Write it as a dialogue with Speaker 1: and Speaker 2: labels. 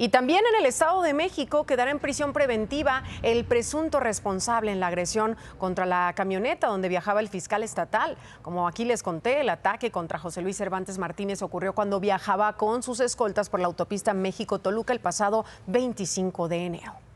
Speaker 1: Y también en el Estado de México quedará en prisión preventiva el presunto responsable en la agresión contra la camioneta donde viajaba el fiscal estatal. Como aquí les conté, el ataque contra José Luis Cervantes Martínez ocurrió cuando viajaba con sus escoltas por la autopista México-Toluca el pasado 25 de enero.